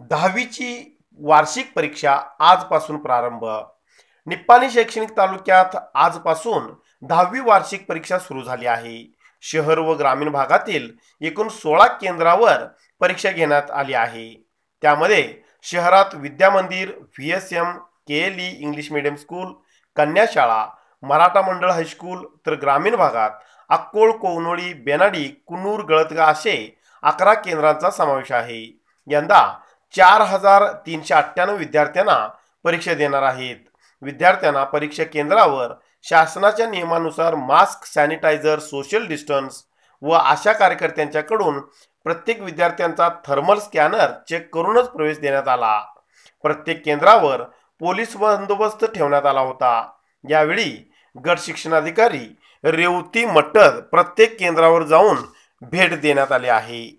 दहावीची वार्षिक परीक्षा आजपासून प्रारंभ निप्पाणी शैक्षणिक तालुक्यात आजपासून दहावी वार्षिक परीक्षा सुरू झाली आहे शहर व ग्रामीण भागातील एकूण सोळा केंद्रावर परीक्षा घेण्यात आली आहे त्यामध्ये शहरात Vidya Mandir V S M K L E English medium school कन्याशाळा मराठा मंडळ हायस्कूल तर ग्रामीण भागात अक्कोळ कोवनोळी बेनाडी कुनूर गळतगा असे अकरा केंद्रांचा समावेश आहे यंदा चार हजार तीनशे अठ्ठ्याण्णव विद्यार्थ्यांना परीक्षा देणार आहेत विद्यार्थ्यांना परीक्षा केंद्रावर शासनाच्या नियमानुसार मास्क सॅनिटायझर सोशल डिस्टन्स व आशा कार्यकर्त्यांच्याकडून प्रत्येक विद्यार्थ्यांचा थर्मल स्कॅनर चेक करूनच प्रवेश देण्यात आला प्रत्येक केंद्रावर पोलीस बंदोबस्त ठेवण्यात आला होता यावेळी गट शिक्षणाधिकारी रेवती मट्टर प्रत्येक केंद्रावर जाऊन भेट देण्यात आली आहे